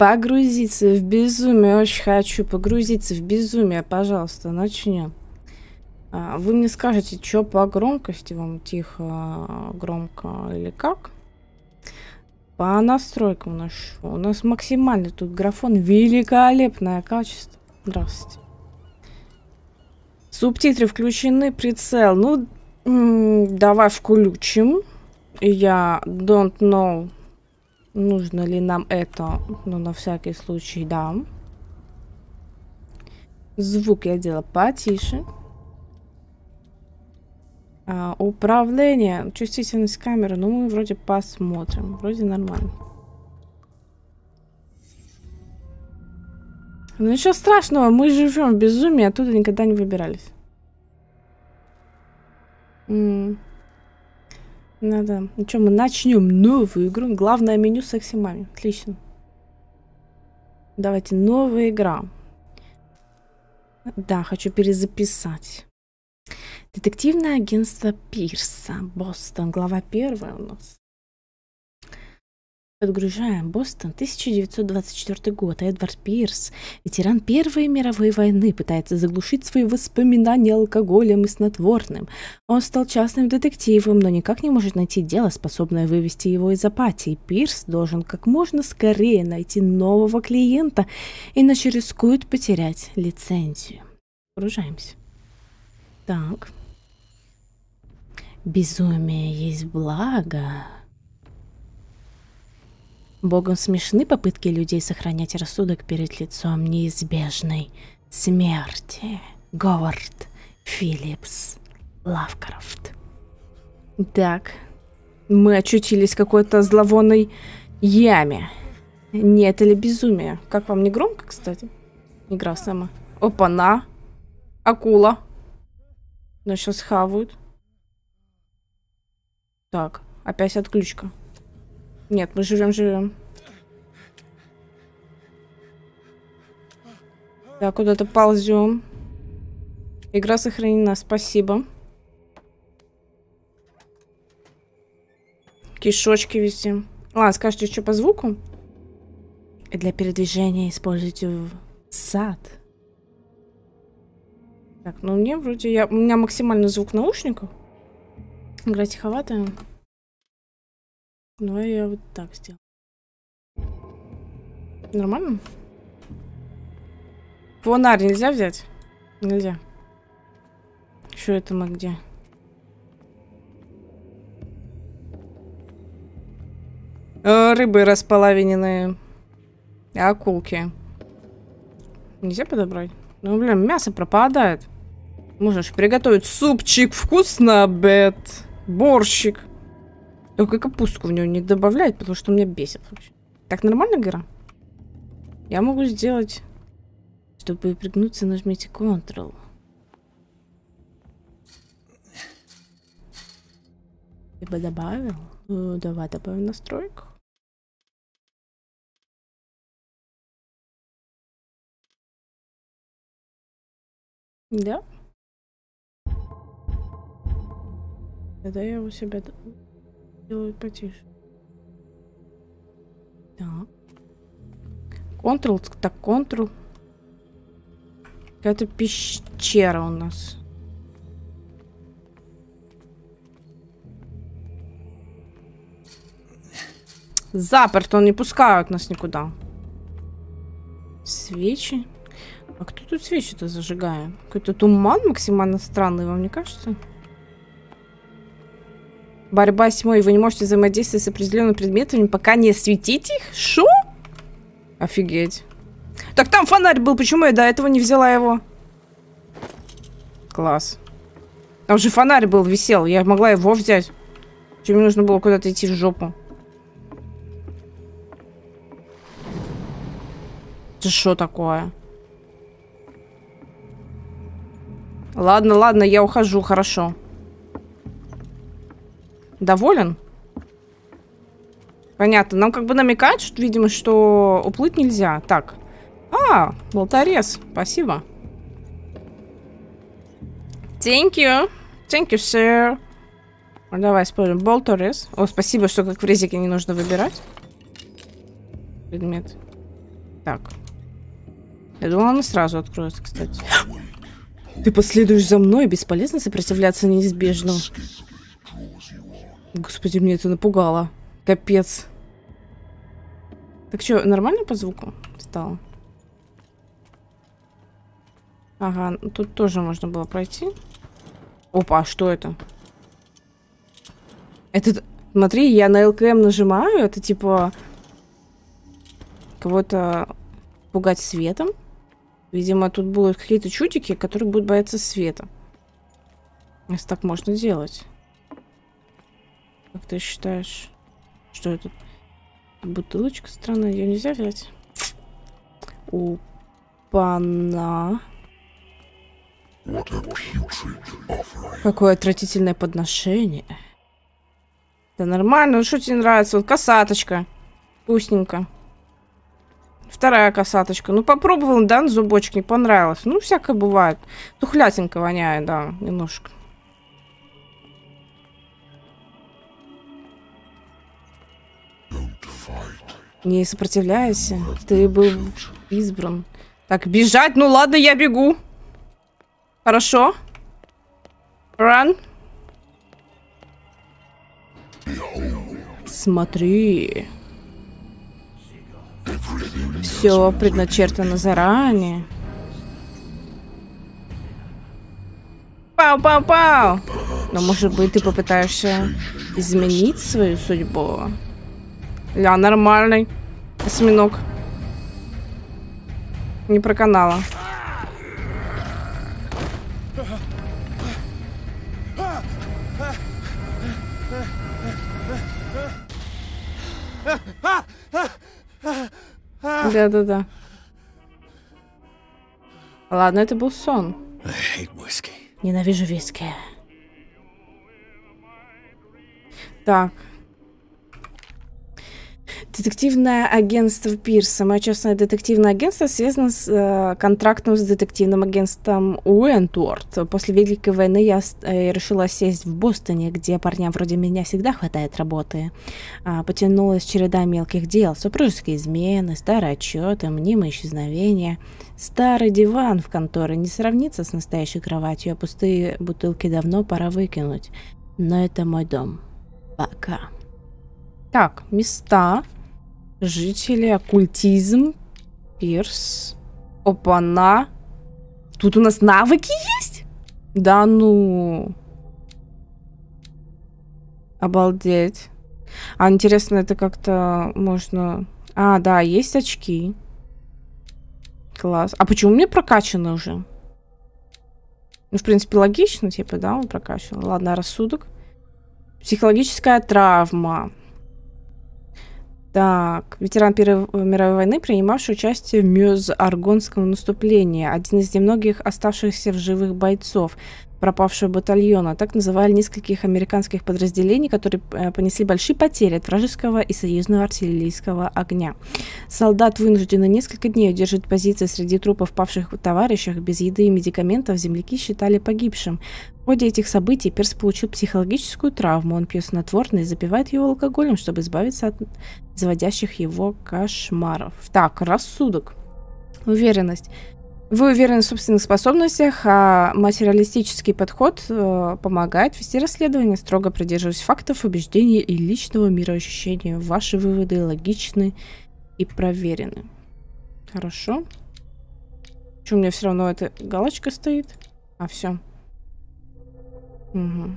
погрузиться в безумие. Очень хочу погрузиться в безумие. Пожалуйста, начнем. А, вы мне скажете, что по громкости вам тихо, громко или как? По настройкам у нас У нас максимальный тут графон. Великолепное качество. Здравствуйте. Субтитры включены, прицел. Ну, давай включим. Я don't know нужно ли нам это. Но ну, на всякий случай, да. Звук я делаю потише. А, управление, чувствительность камеры. Ну, мы вроде посмотрим. Вроде нормально. Ну, ничего страшного. Мы живем в безумии, оттуда никогда не выбирались. Надо. Ну что, мы начнем новую игру. Главное меню секси маме. Отлично. Давайте, новая игра. Да, хочу перезаписать. Детективное агентство Пирса, Бостон, глава первая у нас. Подгружаем. Бостон, 1924 год. А Эдвард Пирс, ветеран Первой мировой войны, пытается заглушить свои воспоминания алкоголем и снотворным. Он стал частным детективом, но никак не может найти дело, способное вывести его из апатии. Пирс должен как можно скорее найти нового клиента, иначе рискует потерять лицензию. Погружаемся. Так. Безумие есть благо. Богом смешны попытки людей сохранять рассудок перед лицом неизбежной смерти. Говард Филлипс Лавкрафт. Так, мы очутились в какой-то зловонной яме. Не это ли безумие? Как вам, не громко, кстати? Игра сама. Опа-на! Акула! Но ну, сейчас хавают. Так, опять отключка. Нет, мы живем, живем. Да, куда-то ползем. Игра сохранена, спасибо. Кишочки везде. Ладно, скажите, что по звуку? Для передвижения используйте сад. Так, ну мне вроде... Я... У меня максимальный звук наушников. Игра тиховатая. Давай ну, я вот так сделал. Нормально? Фонарь нельзя взять? Нельзя. Что это мы где? О, э, рыбы располовиненные. Акулки. Нельзя подобрать? Ну, блин, мясо пропадает. Можно же приготовить супчик, вкусно бед борщик. Только капустку в него не добавляет, потому что меня бесит вообще. Так нормально игра? Я могу сделать... Чтобы пригнуться, нажмите Ctrl. Я бы добавил. Ну, давай добавим настройку. Да? Тогда я у себя делаю потише. Так. Ctrl, так, Ctrl. Какая-то пещера у нас. Заперт, он не пускают нас никуда. Свечи. А кто тут свечи-то зажигает? Какой-то туман максимально странный, вам не кажется? Борьба с тьмой. Вы не можете взаимодействовать с определенными предметами, пока не светить их? Шо? Офигеть. Так там фонарь был, почему я до этого не взяла его? Класс. Там же фонарь был, висел. Я могла его взять. Чем мне нужно было куда-то идти в жопу? Это что такое? Ладно, ладно, я ухожу, хорошо. Хорошо. Доволен? Понятно. Нам как бы намекают, что, видимо, что уплыть нельзя. Так. А, болторез. Спасибо. Thank you. Thank you, sir. Давай используем болторез. О, спасибо, что как в резике не нужно выбирать. Предмет. Так. Я думала, она сразу откроется, кстати. Ты последуешь за мной, бесполезно сопротивляться неизбежному. Господи, мне это напугало. Капец. Так что, нормально по звуку стало? Ага, ну, тут тоже можно было пройти. Опа, а что это? Это... Смотри, я на ЛКМ нажимаю, это типа... Кого-то пугать светом. Видимо, тут будут какие-то чутики, которые будут бояться света. Если так можно делать. Как ты считаешь, что это? Бутылочка странная, ее нельзя взять? У пана. Какое отвратительное подношение. Да нормально, ну что тебе нравится? Вот косаточка. Вкусненько. Вторая косаточка. Ну попробовал, да, на зубочек не понравилось. Ну всякое бывает. Тухлятинка воняет, да, немножко. Не сопротивляйся. Ты был избран. Так, бежать. Ну ладно, я бегу. Хорошо. Run. Смотри. Все предначертано заранее. Пау-пау-пау! Но может быть ты попытаешься изменить свою судьбу? Ля, нормальный. Осьминог. Не проканала. Да-да-да. Ладно, это был сон. Ненавижу виски. Так, Детективное агентство Пирса. Мое частное детективное агентство связано с э, контрактом с детективным агентством Уэнтворд. После Великой войны я э, решила сесть в Бостоне, где парням вроде меня всегда хватает работы. А, потянулась череда мелких дел. Супружеские измены, старые отчеты, мнимые исчезновения. Старый диван в конторе не сравнится с настоящей кроватью, а пустые бутылки давно пора выкинуть. Но это мой дом. Пока. Так, места. Жители, оккультизм, пирс. Опа-на. Тут у нас навыки есть? Да ну. Обалдеть. А интересно, это как-то можно... А, да, есть очки. Класс. А почему мне прокачано уже? Ну, в принципе, логично, типа, да, он прокачан. Ладно, рассудок. Психологическая травма. Так, ветеран Первой мировой войны, принимавший участие в мюз аргонском наступлении, один из немногих оставшихся в живых бойцов, пропавшего батальона. Так называли нескольких американских подразделений, которые э, понесли большие потери от вражеского и союзного артиллерийского огня. Солдат вынуждены несколько дней удерживать позиции среди трупов павших товарищах без еды и медикаментов, земляки считали погибшим. В ходе этих событий Перс получил психологическую травму. Он пьет снотворное и запивает его алкоголем, чтобы избавиться от заводящих его кошмаров. Так, рассудок. Уверенность. Вы уверены в собственных способностях, а материалистический подход э, помогает вести расследование, строго придерживаясь фактов, убеждений и личного мироощущения. Ваши выводы логичны и проверены. Хорошо. Что, у меня все равно эта галочка стоит? А, все. Угу.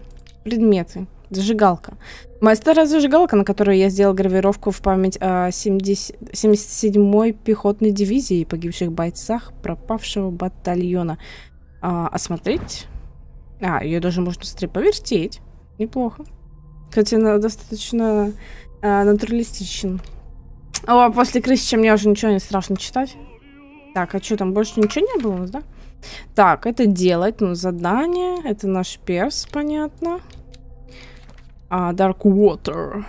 Предметы. Зажигалка. Моя старая зажигалка, на которую я сделал гравировку в память о 70... 77-й пехотной дивизии погибших бойцах пропавшего батальона. А, осмотреть. А, ее даже можно быстрее повертеть. Неплохо. Кстати, она достаточно а, натуралистичен. О, после крысы мне уже ничего не страшно читать. Так, а что там, больше ничего не было да? Так, это делать, ну, задание. Это наш перс, понятно. Понятно. А, Dark Water.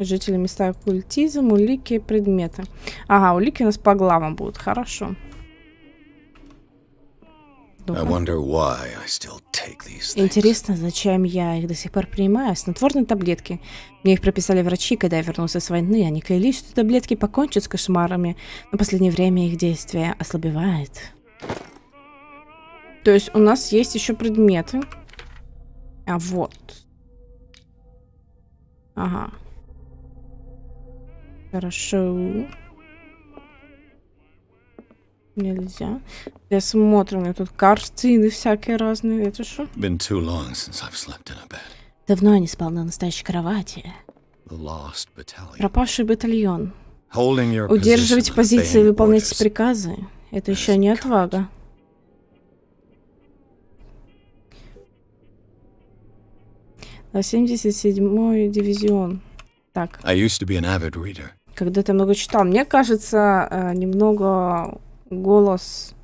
Жители места оккультизм, улики, предметы. Ага, улики у нас по главам будут. Хорошо. Интересно, зачем я их до сих пор принимаю? Снотворные таблетки. Мне их прописали врачи, когда я вернулся с войны. Они клялись, что таблетки покончат с кошмарами, но в последнее время их действие ослабевает. То есть у нас есть еще предметы. А вот. Ага. Хорошо. Нельзя. Я смотрю, у меня тут картины всякие разные. Это что? Давно я не спал на настоящей кровати. Пропавший батальон. Удерживать позиции и выполнять приказы. Это еще не отвага. 77-й дивизион. Так. I used to be an avid reader. Когда-то много читал. Мне кажется, э, немного голос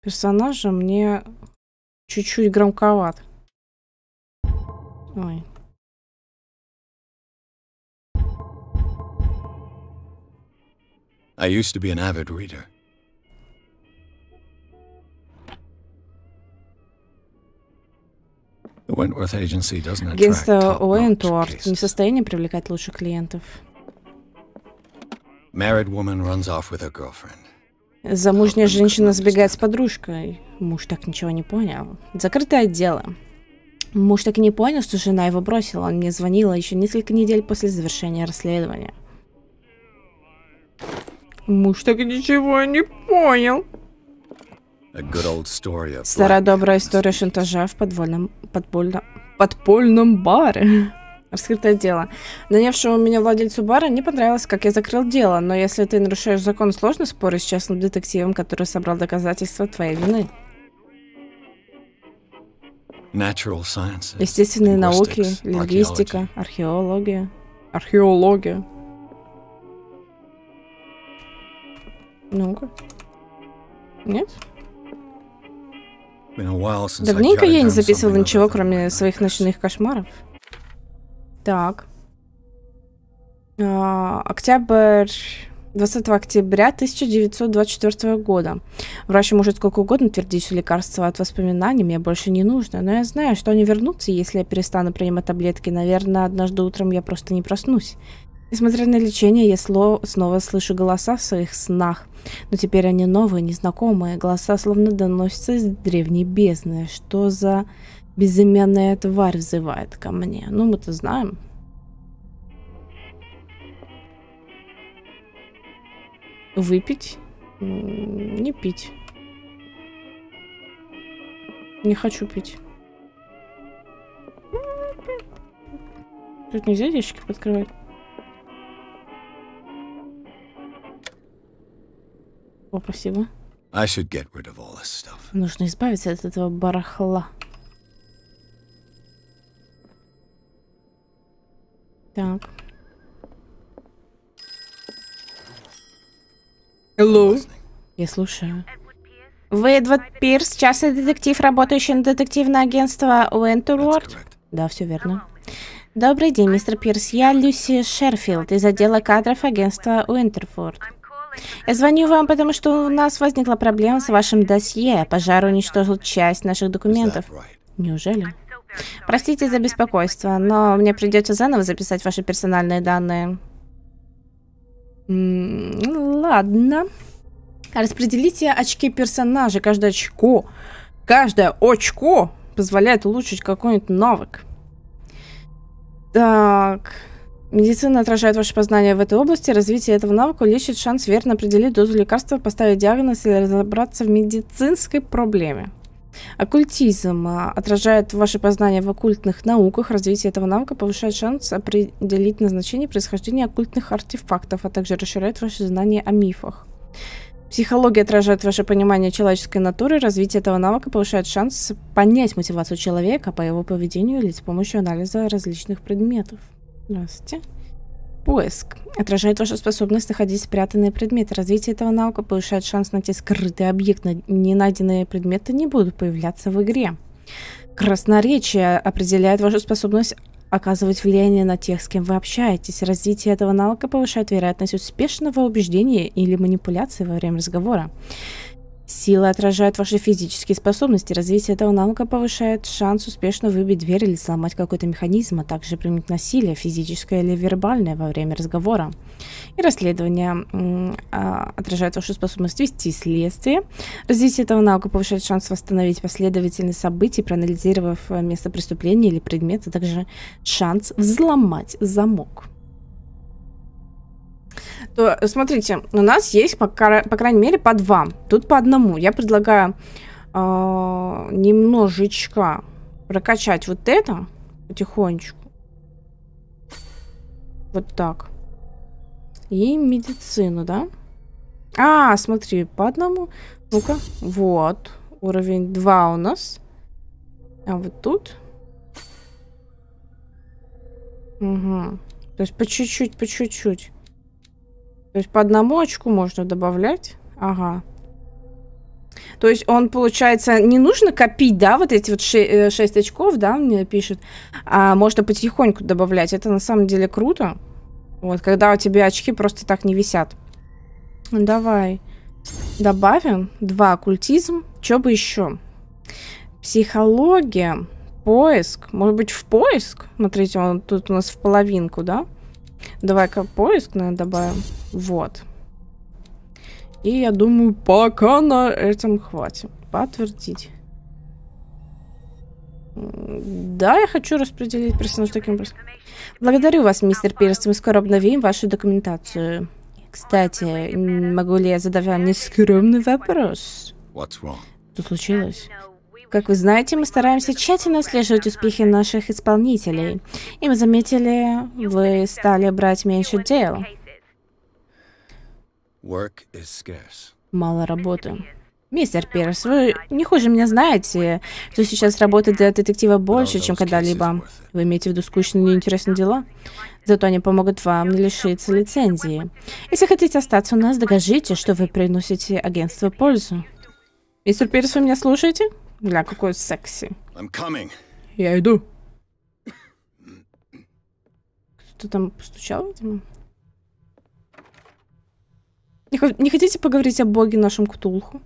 персонажа мне чуть-чуть громковат. Ой. I used to be an avid reader. Агентство Уэнтуорт не в состоянии привлекать лучших клиентов. Замужняя женщина сбегает с подружкой. Муж так ничего не понял. Закрытое дело. Муж так и не понял, что жена его бросила. Он мне звонила еще несколько недель после завершения расследования. Муж так ничего не понял. Старая добрая история шантажа в подвольном, подпольно, подпольном баре. Раскрытое дело. Нанявшему меня владельцу бара не понравилось, как я закрыл дело, но если ты нарушаешь закон, сложно спорить с частным детективом, который собрал доказательства твоей вины. Естественные науки, лингвистика, археология. Археология. Ну-ка. Нет? Давненько я не записывала ничего, кроме своих ночных кошмаров. Так. А, октябрь... 20 октября 1924 года. Врач может сколько угодно твердить, что лекарства от воспоминаний мне больше не нужно, но я знаю, что они вернутся, если я перестану принимать таблетки. Наверное, однажды утром я просто не проснусь. Несмотря на лечение, я снова слышу голоса в своих снах. Но теперь они новые, незнакомые. Голоса словно доносятся из древней бездны. Что за безымянная тварь взывает ко мне? Ну, мы-то знаем. Выпить? Не пить. Не хочу пить. Тут нельзя ящики подкрывать? О, спасибо. I should get rid of all this stuff. Нужно избавиться от этого барахла. Так. Hello. Я слушаю. Вы Эдвард Пирс, частный детектив, работающий на детективное агентство Уэнтурворд? Да, все верно. Добрый день, мистер Пирс. Я Люси Шерфилд из отдела кадров агентства Уинтерфорд. Я звоню вам, потому что у нас возникла проблема с вашим досье. Пожар уничтожил часть наших документов. Неужели? Простите за беспокойство, но мне придется заново записать ваши персональные данные. ладно. Распределите очки персонажа. Каждое очко. Каждое очко позволяет улучшить какой-нибудь навык. Так. Медицина отражает ваше познание в этой области. Развитие этого навыка лечит шанс верно определить дозу лекарства, поставить диагноз или разобраться в медицинской проблеме. Оккультизм а, отражает ваше познание в оккультных науках. Развитие этого навыка повышает шанс определить назначение происхождения оккультных артефактов, а также расширяет ваши знания о мифах. Психология отражает ваше понимание человеческой натуры. Развитие этого навыка повышает шанс понять мотивацию человека по его поведению или с помощью анализа различных предметов. Здравствуйте. Поиск. Отражает вашу способность находить спрятанные предметы. Развитие этого навыка повышает шанс найти скрытый объект. Ненайденные предметы не будут появляться в игре. Красноречие определяет вашу способность оказывать влияние на тех, с кем вы общаетесь. Развитие этого навыка повышает вероятность успешного убеждения или манипуляции во время разговора. Сила отражает ваши физические способности. Развитие этого навыка повышает шанс успешно выбить дверь или сломать какой-то механизм, а также применить насилие, физическое или вербальное, во время разговора. И расследование а, отражает вашу способность вести следствие. Развитие этого навыка повышает шанс восстановить последовательность событий, проанализировав э, место преступления или предмет, а также шанс взломать замок то э, смотрите, у нас есть, по, по крайней мере, по два. Тут по одному. Я предлагаю э, немножечко прокачать вот это потихонечку. Вот так. И медицину, да? А, смотри, по одному. Ну-ка, вот. Уровень 2 у нас. А вот тут. Угу. То есть по чуть-чуть, по чуть-чуть. То есть по одному очку можно добавлять. Ага. То есть он, получается, не нужно копить, да, вот эти вот 6 э, очков, да, он мне пишет. А можно потихоньку добавлять. Это на самом деле круто. Вот, когда у тебя очки просто так не висят. давай. Добавим. Два. Оккультизм. Что бы еще? Психология. Поиск. Может быть, в поиск? Смотрите, он тут у нас в половинку, да? Да. Давай-ка поиск, наверное, добавим. Вот. И я думаю, пока на этом хватит. Подтвердить. Да, я хочу распределить персонаж таким образом. Благодарю вас, мистер Пирс. Мы скоро обновим вашу документацию. Кстати, могу ли я задавать вам нескромный вопрос? Что случилось? Как вы знаете, мы стараемся тщательно отслеживать успехи наших исполнителей. И мы заметили, вы стали брать меньше дел. Мало работы. Мистер Пирс, вы не хуже меня знаете, что сейчас работы для детектива больше, чем когда-либо. Вы имеете в виду скучные и неинтересные дела? Зато они помогут вам не лишиться лицензии. Если хотите остаться у нас, докажите, что вы приносите агентству пользу. Мистер Пирс, вы меня слушаете? Бля, какой секси. Я иду. кто там постучал, видимо. Не, не хотите поговорить о боге нашем Ктулху?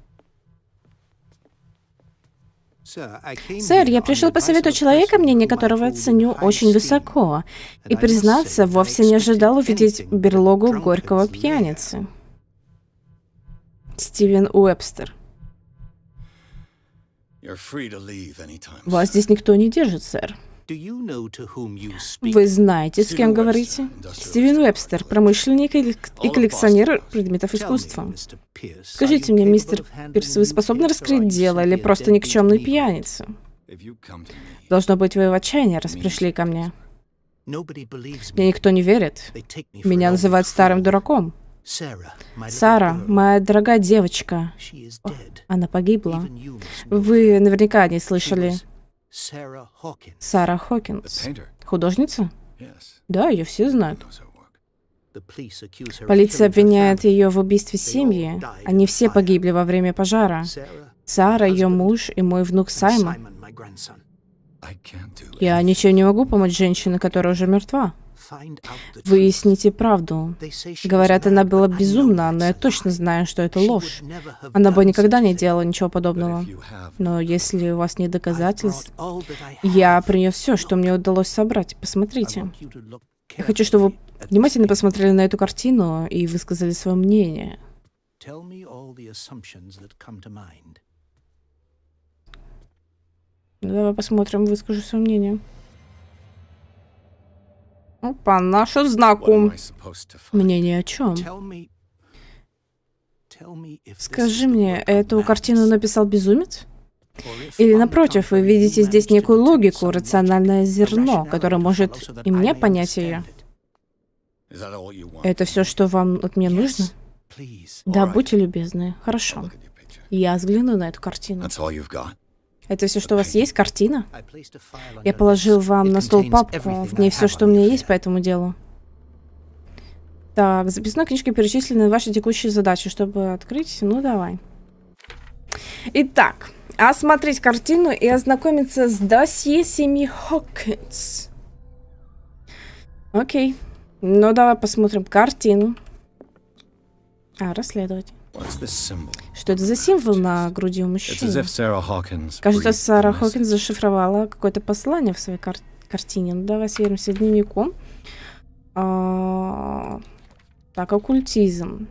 Сэр, я пришел по совету человека, мнение которого я ценю очень высоко, и, признаться, вовсе не ожидал увидеть берлогу горького пьяницы. Стивен Уэбстер. Вас здесь никто не держит, сэр. Вы знаете, с кем говорите? Стивен Вебстер, промышленник и коллекционер предметов искусства. Скажите мне, мистер Пирс, вы способны раскрыть дело или просто никчемный пьяница? Должно быть, вы в отчаянии, раз пришли ко мне. Мне никто не верит. Меня называют старым дураком. Сара, моя дорогая девочка, О, она погибла. Вы наверняка не слышали. Сара Хокинс. Художница? Да, ее все знают. Полиция обвиняет ее в убийстве семьи. Они все погибли во время пожара. Сара, ее муж и мой внук Саймон. Я ничем не могу помочь женщине, которая уже мертва. Выясните правду. Говорят, она была безумна, но я точно знаю, что это ложь. Она бы никогда не делала ничего подобного. Но если у вас нет доказательств, я принес все, что мне удалось собрать. Посмотрите. Я хочу, чтобы вы внимательно посмотрели на эту картину и высказали свое мнение. Ну, давай посмотрим, выскажу свое мнение. Опа, наш знаком. Мне ни о чем. Скажи мне, эту картину написал безумец? Или напротив, вы видите здесь некую логику, рациональное зерно, которое может и мне понять ее? Это все, что вам от меня нужно? Да, будьте любезны. Хорошо. Я взгляну на эту картину. Это все, что у вас есть? Картина? Я положил вам на стол папку. В ней все, что у меня есть по этому делу. Так, в записной книжке перечислены ваши текущие задачи. Чтобы открыть, ну давай. Итак, осмотреть картину и ознакомиться с досье семьи Хокинс. Окей. Ну давай посмотрим картину. А, расследовать. Что это за символ на груди у мужчины? Кажется, Сара Хокинс зашифровала какое-то послание в своей кар картине. Ну, давай сверимся дневником. А так, оккультизм.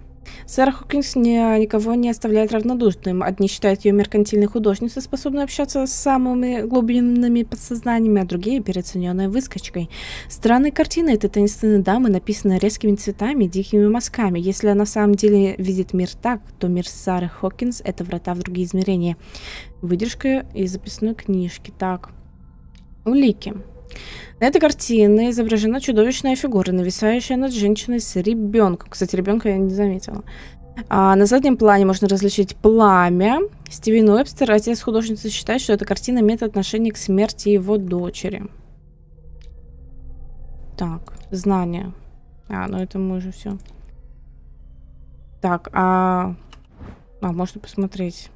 Сара Хокинс ни, а, никого не оставляет равнодушным. Одни считают ее меркантильной художницей, способной общаться с самыми глубинными подсознаниями, а другие переоцененной выскочкой. Странные картины этой таинственной дамы написаны резкими цветами, дикими мазками. Если она на самом деле видит мир так, то мир Сары Хокинс – это врата в другие измерения. Выдержка из записной книжки. Так, улики. На этой картине изображена чудовищная фигура, нависающая над женщиной с ребенком. Кстати, ребенка я не заметила. А на заднем плане можно различить пламя. Стивен Уэбстер, отец художницы, считает, что эта картина имеет отношение к смерти его дочери. Так, знание. А, ну это мы уже все. Так, а... А, можно посмотреть.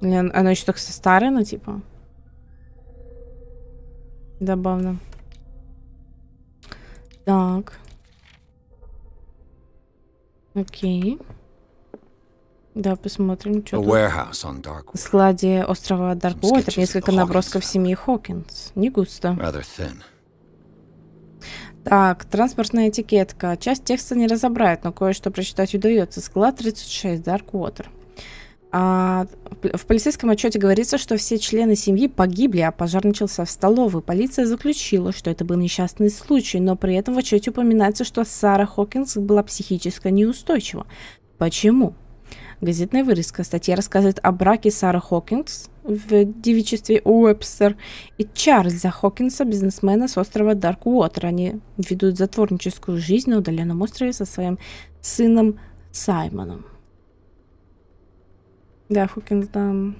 Или оно еще так со старой, ну, типа... Забавно. Так. Окей. Да, посмотрим, что тут. В складе острова Дарквотер несколько набросков семьи Хокинс. Не густо. Так, транспортная этикетка. Часть текста не разобрать, но кое-что прочитать удается. Склад 36, Дарквотер. А, в полицейском отчете говорится, что все члены семьи погибли, а пожар начался в столовой. Полиция заключила, что это был несчастный случай, но при этом в отчете упоминается, что Сара Хокинс была психически неустойчива. Почему? Газетная вырезка. Статья рассказывает о браке Сары Хокинс в девичестве Уэбстер и Чарльза Хокинса, бизнесмена с острова Дарк Уотер. Они ведут затворническую жизнь на удаленном острове со своим сыном Саймоном. Да, Хукинсдам.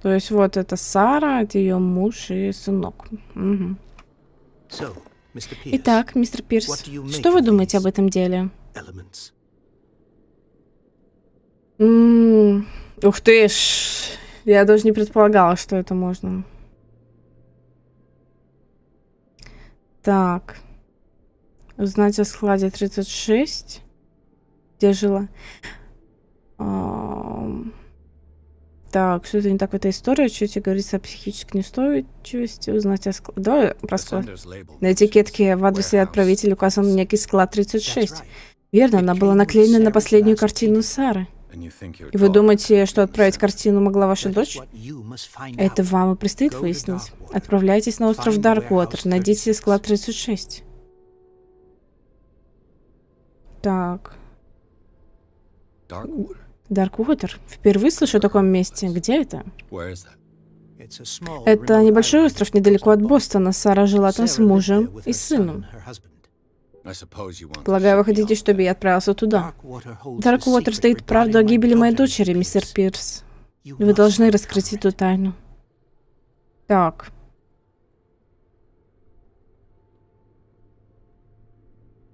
То есть вот это Сара, это ее муж и сынок. Угу. Итак, мистер Пирс, что вы думаете об этом деле? М -м ух ты ж! Я даже не предполагала, что это можно. Так. Узнать о складе 36 где жила. Так, что-то не так в этой истории. Что тебе говорится о психической неустойчивости? Узнать о складе. Давай про склад. На этикетке в адресе отправителя указан некий склад 36. Верно, она была наклеена на последнюю картину Сары. И вы думаете, что отправить картину могла ваша дочь? Это вам и предстоит выяснить. Отправляйтесь на остров Дарквотер, найдите склад 36. Так. Дарквотер. Впервые слышу о таком месте. Где это? Это небольшой остров недалеко от Бостона. Сара жила там с мужем и сыном. Полагаю, вы хотите, чтобы я отправился туда. Дарквотер стоит правду о гибели моей дочери, мистер Пирс. Вы должны раскрыть эту тайну. Так.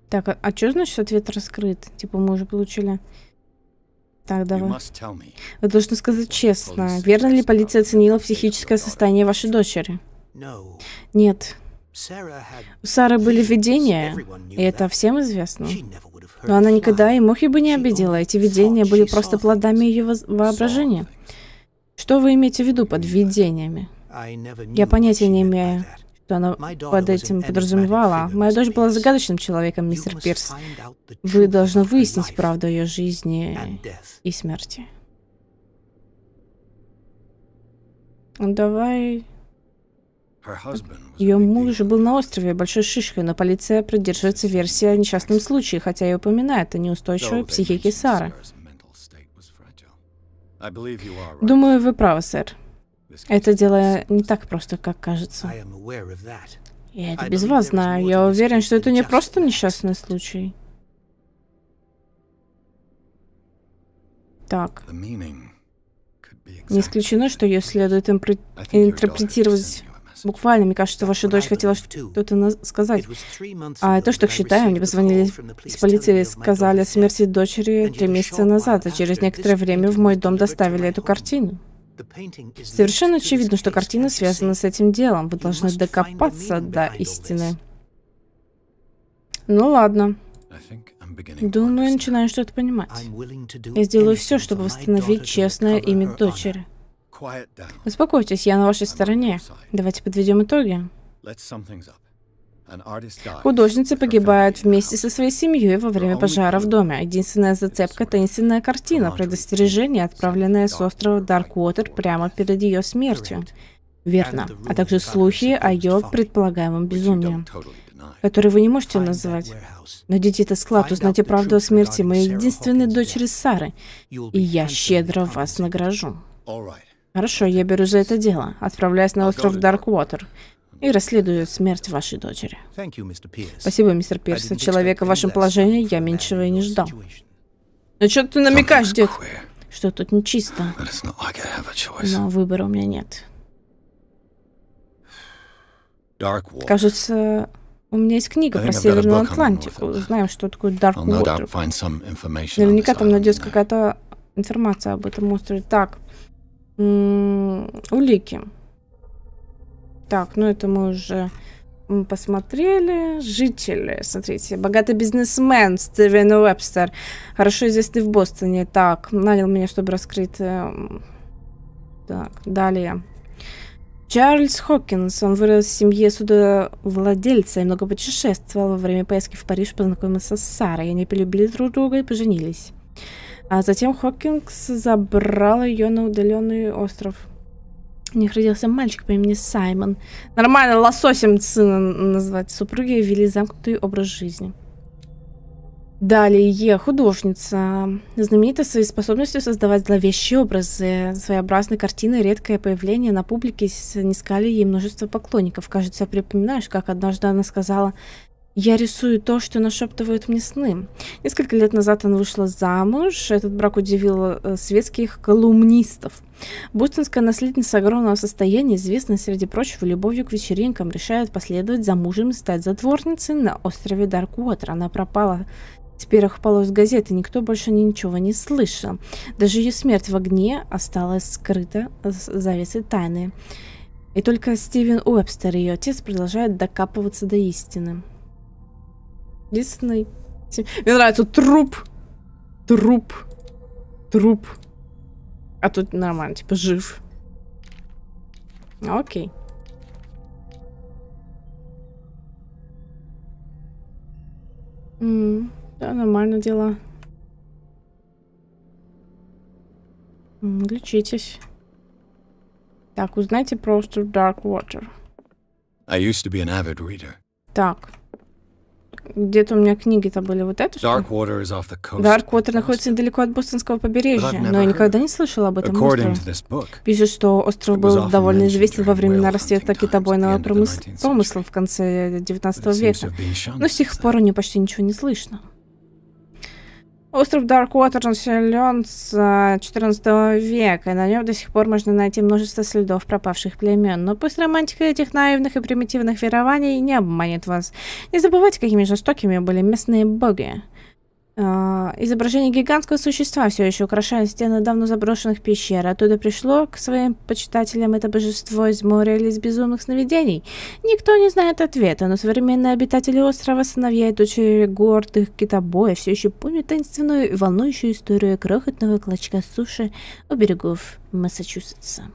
Так, а, а что значит ответ раскрыт? Типа мы уже получили... Так, давай. Вы должны сказать честно, верно ли полиция оценила психическое состояние вашей дочери? Нет. У Сары были видения, и это всем известно. Но она никогда и мухи бы не обидела. Эти видения были просто плодами ее воображения. Что вы имеете в виду под видениями? Я понятия не имею что она под этим подразумевала. Моя дочь была загадочным человеком, мистер Пирс. Вы должны выяснить правду ее жизни и смерти. Давай... Ее муж был на острове большой шишкой, но полиция придерживается версии о несчастном случае, хотя и упоминает о а неустойчивой психике Сары. Думаю, вы правы, сэр. Это дело не так просто, как кажется. Я это без вас знаю. Я уверен, что это не просто несчастный случай. Так. Не исключено, что ее следует интерпретировать буквально. Мне кажется, ваша дочь хотела что-то сказать. А то, что считаю, мне позвонили из полиции и сказали о смерти дочери три месяца назад, а через некоторое время в мой дом доставили эту картину. Совершенно очевидно, что картина связана с этим делом. Вы должны докопаться до истины. Ну ладно. Думаю, начинаю что-то понимать. Я сделаю все, чтобы восстановить честное имя дочери. Успокойтесь, я на вашей стороне. Давайте подведем итоги. Художница погибает вместе со своей семьей во время пожара в доме. Единственная зацепка – таинственная картина, предостережение, отправленное с острова Дарквотер прямо перед ее смертью. Верно. А также слухи о ее предполагаемом безумии, которые вы не можете назвать. Найдите этот склад, узнайте правду о смерти моей единственной дочери Сары, и я щедро вас награжу. Хорошо, я беру за это дело. Отправляюсь на остров Дарквотер и расследую смерть вашей дочери. Спасибо, мистер Пирс. От человека в вашем положении я меньшего и не ждал. Ну что ты намекаешь, дед? Что тут нечисто. Но выбора у меня нет. Кажется, у меня есть книга про Северную Атлантику. Знаем, что такое Dark Water. Наверняка там найдется какая-то информация об этом острове. Так, улики. Так, ну это мы уже посмотрели. Жители, смотрите. Богатый бизнесмен Стивен Уэбстер. Хорошо известный в Бостоне. Так, нанял меня, чтобы раскрыть... Э, так, далее. Чарльз Хокинс, он вырос в семье судовладельца и много путешествовал. Во время поездки в Париж познакомился с Сарой. Они полюбили друг друга и поженились. А затем Хокинс забрал ее на удаленный остров. У них родился мальчик по имени Саймон. Нормально лососем сына назвать. Супруги вели замкнутый образ жизни. Далее, художница. Знаменита своей способностью создавать зловещие образы. Своеобразные картины, редкое появление на публике снискали ей множество поклонников. Кажется, припоминаешь, как однажды она сказала, я рисую то, что нашептывают мне сны. Несколько лет назад она вышла замуж. Этот брак удивил э, светских колумнистов. Бустинская наследница огромного состояния, известная, среди прочего, любовью к вечеринкам, решает последовать за мужем и стать затворницей на острове Даркуотер. Она пропала Теперь первых полос газеты, никто больше ничего не слышал. Даже ее смерть в огне осталась скрыта э, завесой тайны. И только Стивен Уэбстер, ее отец, продолжает докапываться до истины. Дисней. Мне нравится труп. Труп. Труп. А тут нормально, типа жив. Окей. М -м, да, нормально дела. М лечитесь. Так, узнайте про остров Dark Water. I used to be an avid reader. Так где-то у меня книги-то были вот эту. Darkwater, is off the coast Darkwater находится недалеко от бостонского побережья, но я никогда не слышала об этом острове. Пишет, что остров был довольно известен во времена расцвета китобойного промысла в конце 19 века, но с тех пор у него почти ничего не слышно. Остров Дарквотер населен с XIV э, века, и на нем до сих пор можно найти множество следов пропавших племен. Но пусть романтика этих наивных и примитивных верований не обманет вас. Не забывайте, какими жестокими были местные боги. А, изображение гигантского существа все еще украшает стены давно заброшенных пещер. Оттуда пришло к своим почитателям это божество из моря или из безумных сновидений. Никто не знает ответа, но современные обитатели острова, сыновья и дочери гордых китобоев все еще помнят таинственную и волнующую историю крохотного клочка суши у берегов Массачусетса.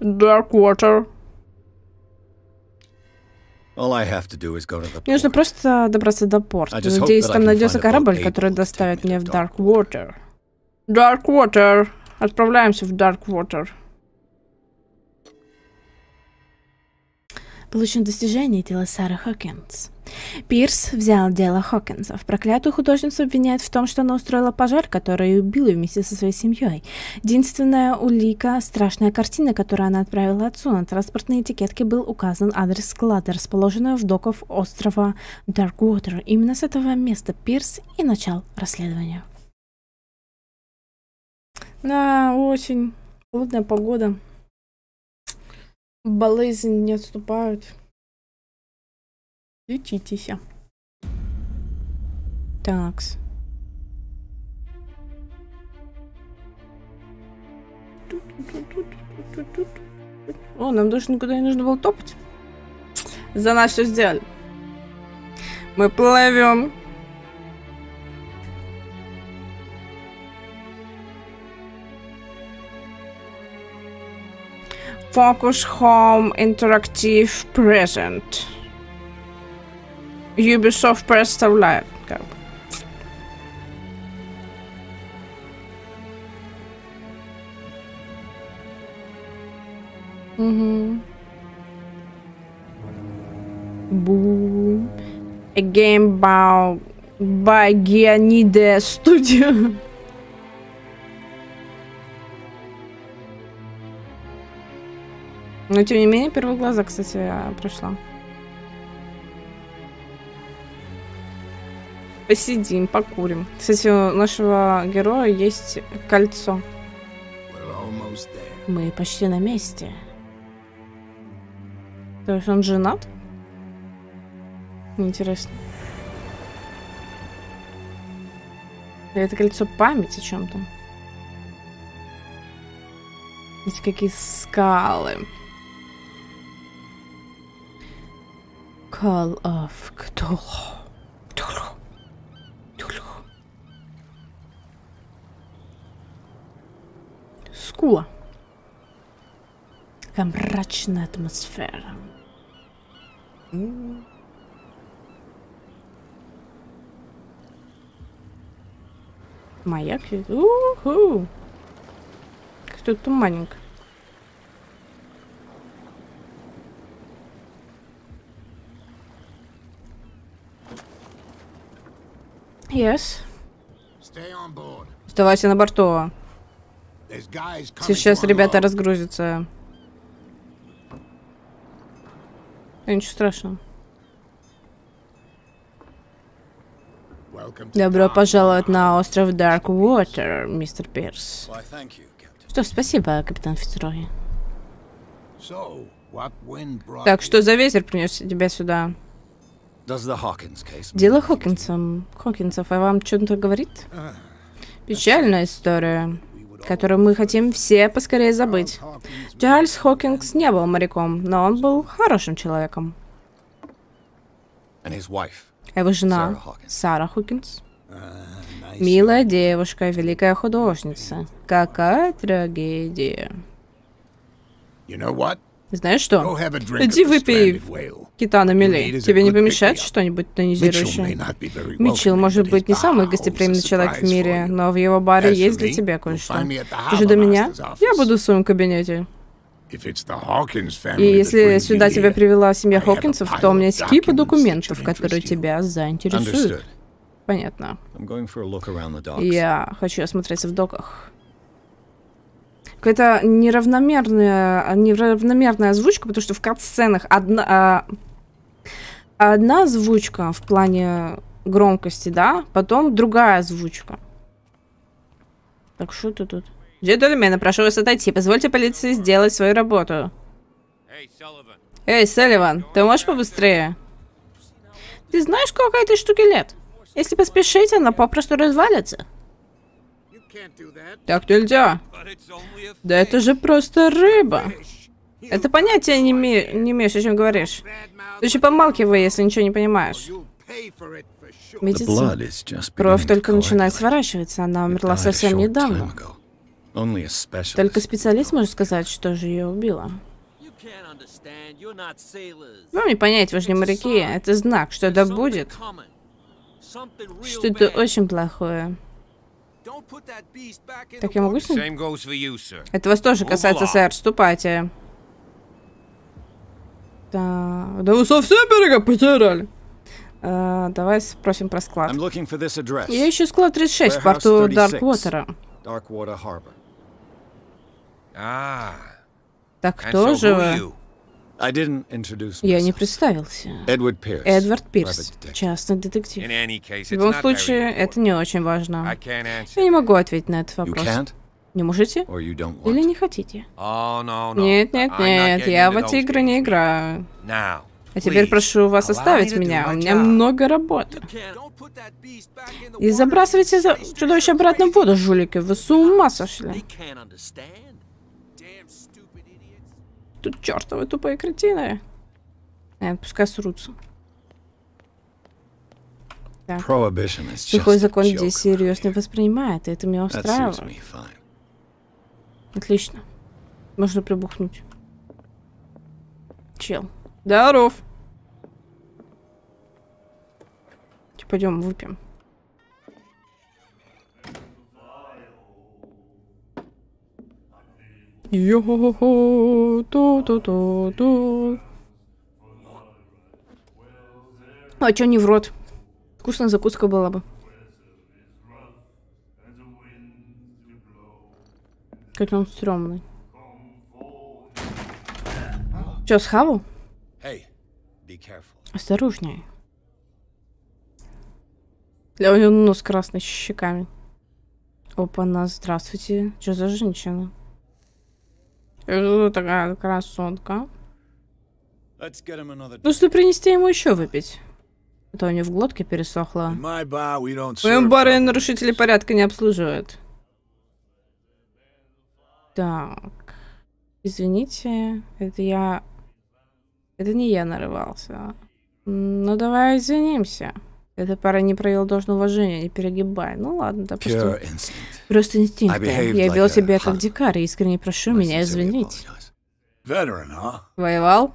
Darkwater. Мне нужно просто добраться до порта. Надеюсь, там найдется корабль, который доставит меня в Dark Water. Dark Water! Отправляемся в Dark Water. Получен достижение дела Сары Хокинс. Пирс взял дело Хокинсов. Проклятую художницу обвиняют в том, что она устроила пожар, который убил ее вместе со своей семьей. Единственная улика – страшная картина, которую она отправила отцу. На транспортной этикетке был указан адрес склада, расположенного в доков острова Дарквотер. Именно с этого места Пирс и начал расследование. На очень холодная погода. Болезнь не отступают. Лечитесь. Такс. О, нам даже никуда не нужно было топать. За нас все сделали. Мы плывем. Focus Home Interactive Present. Ubisoft представляет. Как бы. Mhm. Boom. A game by, by Gianide Studio. Но, ну, тем не менее, первые глаза, кстати, прошла. Посидим, покурим. Кстати, у нашего героя есть кольцо. Мы почти на месте. То есть он женат? Интересно. это кольцо памяти о чем-то? Эти какие скалы. Call of Cthulhu. Cthulhu. Cthulhu. Скула. Такая мрачная атмосфера. Mm. Маяк. У-ху. Кто-то маленький. Yes. Оставайся на борту. Сейчас ребята разгрузятся. И ничего страшного. Добро пожаловать на остров Dark Water, мистер Пирс. Что ж, спасибо, капитан Фицрой. Так, что за ветер принес тебя сюда? Дело Хокинсом. Хокинсов, а вам что-то говорит? А, а Печальная история, которую мы хотим все поскорее забыть. Чарльз Хокинс не был моряком, но он был хорошим человеком. А его жена, Сара Хокинс. А, Милая девушка, великая художница. Какая трагедия. You know what? Знаешь что? Иди выпей китана Милей. Тебе не помешает что-нибудь тонизирующее? Мичил может быть не самый гостеприимный человек в мире, но в его баре есть для тебя кое-что. Ты же до меня? Я буду в своем кабинете. И если сюда тебя привела семья Хокинсов, то у меня есть кипа документов, которые тебя заинтересуют. Понятно. Я хочу осмотреться в доках какая-то неравномерная, неравномерная озвучка, потому что в кат-сценах одна, а, одна озвучка в плане громкости, да, потом другая озвучка. Так что ты тут? Джентльмены, прошу вас отойти. Позвольте полиции сделать свою работу. Эй, Салливан, ты можешь побыстрее? Ты знаешь, сколько этой штуки лет? Если поспешить, она попросту развалится. Так нельзя. Да это же просто рыба. Это понятие не, име... не имеешь, о чем говоришь. Ты еще помалкивай, если ничего не понимаешь. Видите? Кровь только начинает сворачиваться. Она умерла совсем недавно. Только специалист может сказать, что же ее убило. Вам не ну, понять, вы же не моряки. Это знак, что это будет. Что-то очень плохое. Так я могу с ним? Это вас тоже касается, сэр. Ступайте. Да, Да вы совсем берега потеряли. Uh, давай спросим про склад. Я ищу склад 36 в порту Дарквотера. Darkwater ah. Так кто же вы? Я не представился. Эдвард Пирс, частный детектив. В любом случае, это не очень важно. Я не могу ответить на этот вопрос. Не можете? Или не хотите? Oh, нет, нет, нет, я в эти игры не играю. А теперь прошу вас оставить меня, у меня много работы. И забрасывайте за чудовище обратно в воду, жулики, вы с ума сошли тут чертовы тупые кретины. Нет, пускай срутся. Так. Сухой закон здесь серьезно воспринимает, и это меня устраивает. Отлично. Можно прибухнуть. Чел. Здоров. Типа, Пойдем выпьем. Йо-хо-хо, то-то-то-то. А чё не в рот? Вкусная закуска была бы. Как он стрёмный. Чё, схавал? Осторожнее. Да у него нос красный, с щеками. Опа, на здравствуйте. Чё за женщина? Такая красотка. Ну что принести ему еще выпить. Это а у него в глотке пересохло. В моем баре нарушители порядка не обслуживают. Так. Извините, это я... Это не я нарывался. Ну давай извинимся. Эта пара не проявила должного уважения, не перегибай. Ну ладно, да, просто... Просто инстинкт. Я вел себя как дикарь, искренне прошу меня извинить. Воевал?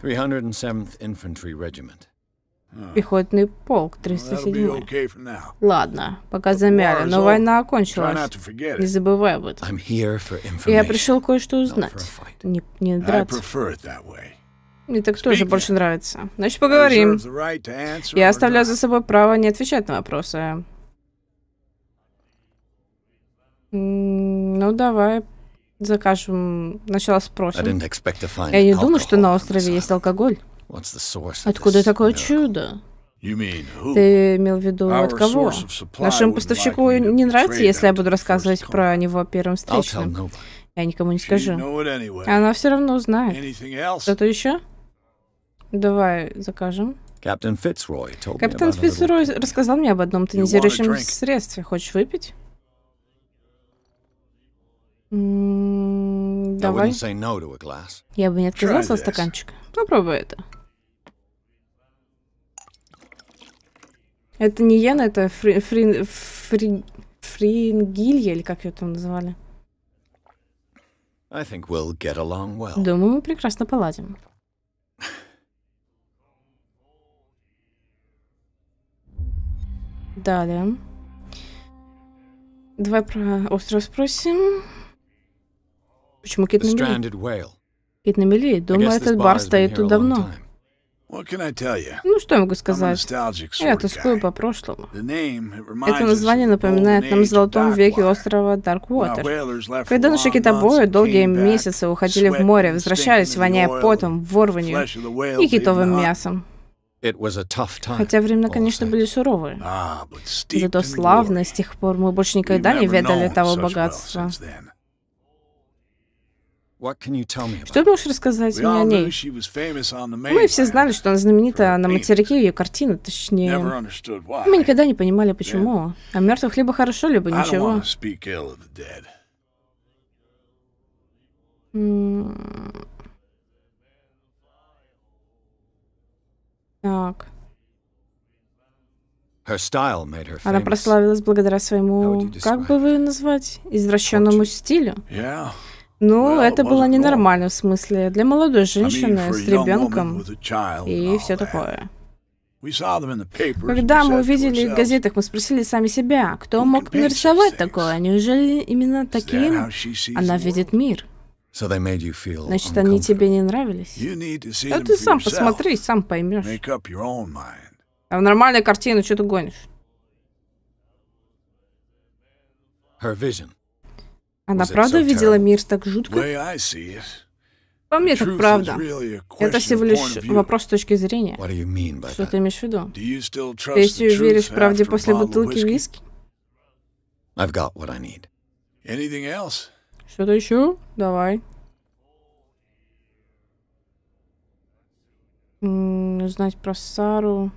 Пехотный полк, 307. Ладно, пока замяли, но война окончилась. Не забывай об этом. Я пришел кое-что узнать. Не, не драться. Мне так тоже больше нравится. Значит, поговорим. Я оставляю за собой право не отвечать на вопросы. Ну, давай закажем. Сначала спросим. Я не думаю, что на острове есть алкоголь. Откуда такое чудо? Ты имел в виду от кого? Нашему поставщику не нравится, если я буду рассказывать про него первым встречным. Я никому не скажу. Она все равно узнает. Что-то еще? Давай закажем. Капитан Фитцрой рассказал мне об одном тонизирующем средстве. Хочешь выпить? давай. Я бы не отказался от стаканчика. Попробуй это. Это не Яна, это фри, фри, фри, Фрингилья, или как ее там называли. Думаю, мы прекрасно поладим. Далее. Давай про остров спросим. Почему кит на мели? Кит на мели? Думаю, этот бар стоит тут давно. Ну, что я могу сказать? Я тоскую по прошлому. Это название напоминает нам в золотом веке острова Дарквотер. Когда наши китобои долгие месяцы уходили в море, возвращались, воняя потом, ворванью и китовым мясом. Хотя времена, конечно, были суровые. Ah, Зато славно, с тех пор мы больше никогда не ведали того богатства. Что ты можешь рассказать мне о ней? Мы все знали, что она знаменита на материке, ее картины, точнее. Мы никогда не понимали, почему. А мертвых либо хорошо, либо ничего. Так. Она прославилась благодаря своему, как бы вы назвать, извращенному стилю. Ну, это было ненормально, в смысле, для молодой женщины с ребенком и все такое. Когда мы увидели их в газетах, мы спросили сами себя, кто мог нарисовать такое? Неужели именно таким она видит мир? Значит, они тебе не нравились? Да ты сам посмотри, сам поймешь. А в нормальной картине что ты гонишь? Она правда видела мир так жутко? По мне так правда. Это всего лишь вопрос точки зрения. Что ты имеешь в виду? Ты все веришь правде после бутылки виски? I've got what I need. Anything else? Что-то еще? Давай. Знать про Сару.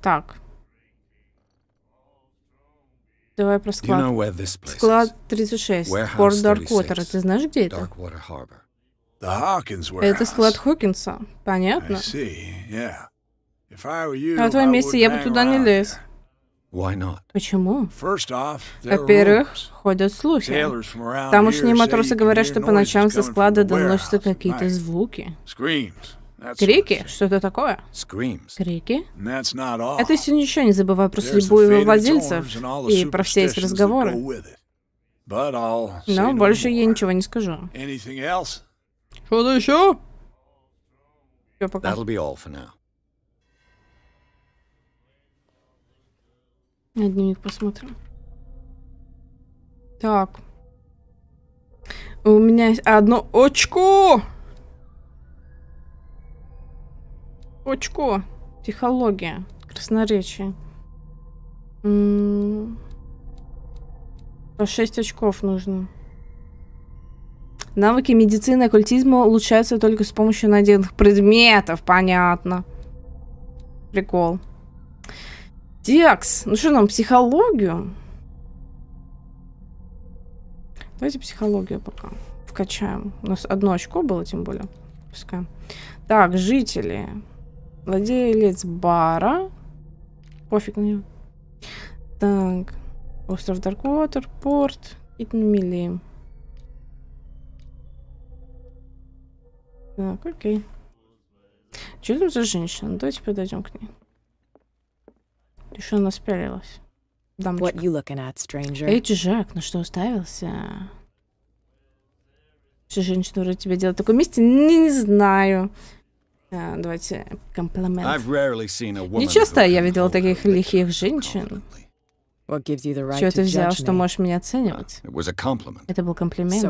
Так. Давай про склад. You know склад 36. Порт Дарквотера. Ты знаешь, где это? Это склад Хокинса. Понятно. Yeah. You, твоем месте я бы туда не лез. Почему? Во-первых, ходят слухи. Тамошние матросы говорят, что по ночам со склада доносятся какие-то звуки. Крики? Что это такое? Крики? Это все ничего, не забывая про судьбу его владельцев и про все эти разговоры. Но больше я ничего не скажу. Что-то еще? Все, пока. На дневник посмотрим. Так. У меня есть одно очко! Очко. Психология. Красноречие. М По а 6 очков нужно. Навыки медицины и оккультизма улучшаются только с помощью найденных предметов. Понятно. Прикол. Текс, ну что нам, психологию? Давайте психологию пока вкачаем. У нас одно очко было, тем более. Пускай. Так, жители. Владелец бара. Пофиг на него. Так. Остров Дарквотер, порт. Итнмили. Так, окей. Что там за женщина? Давайте подойдем к ней. Что она спряталась. Дамочка. What you looking at, stranger? Эй, чужак, на что уставился? Все женщины, вроде тебя делают такое таком месте? Не, не знаю. А, давайте комплимент. Нечасто я видела таких лихих женщин. Чего ты взял, что можешь меня оценивать? Это был комплимент.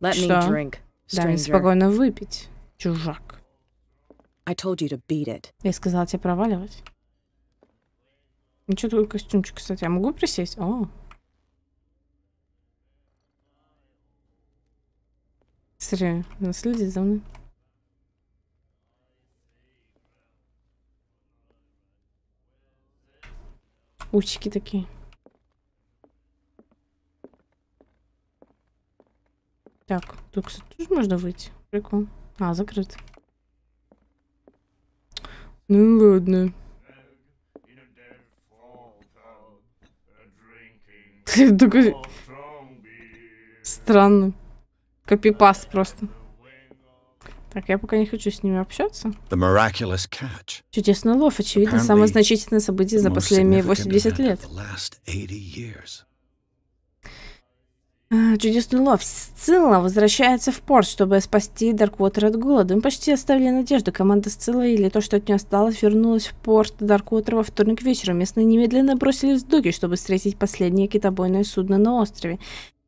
So что? Drink, Дай мне спокойно выпить, чужак. Я сказал тебе проваливать. Ничего твой костюмчик, кстати. Я могу присесть? О. Смотри, она ну, следит за мной. Усики такие. Так, тут, кстати, тоже можно выйти. Прикол. А, закрыт. Ну ладно. Странно, Странный. просто. Так, я пока не хочу с ними общаться. Чудесный лов, очевидно, самое значительное событие за последние 80 лет. Э, чудесный лов. Сцилла возвращается в порт, чтобы спасти Дарквотер от голода. Мы почти оставили надежду. Команда Сцилла или то, что от нее осталось, вернулась в порт Дарквотера во вторник вечером. Местные немедленно бросились в доки, чтобы встретить последнее китобойное судно на острове.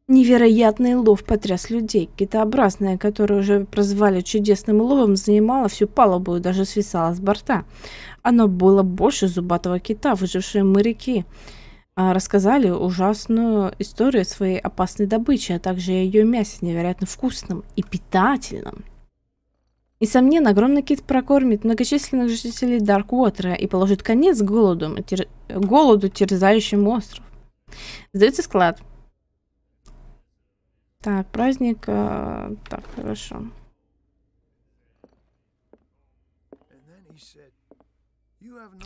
Невероятный лов потряс людей. Китообразная, которую уже прозвали чудесным ловом, занимала всю палубу и даже свисала с борта. Оно было больше зубатого кита, выжившие моряки. А, рассказали ужасную историю своей опасной добычи, а также ее мясе невероятно вкусным и питательным. Несомненно, огромный кит прокормит многочисленных жителей Дарквотера и положит конец голоду, тер... голоду терзающему остров. Сдается склад. Так, праздник... Э, так, хорошо.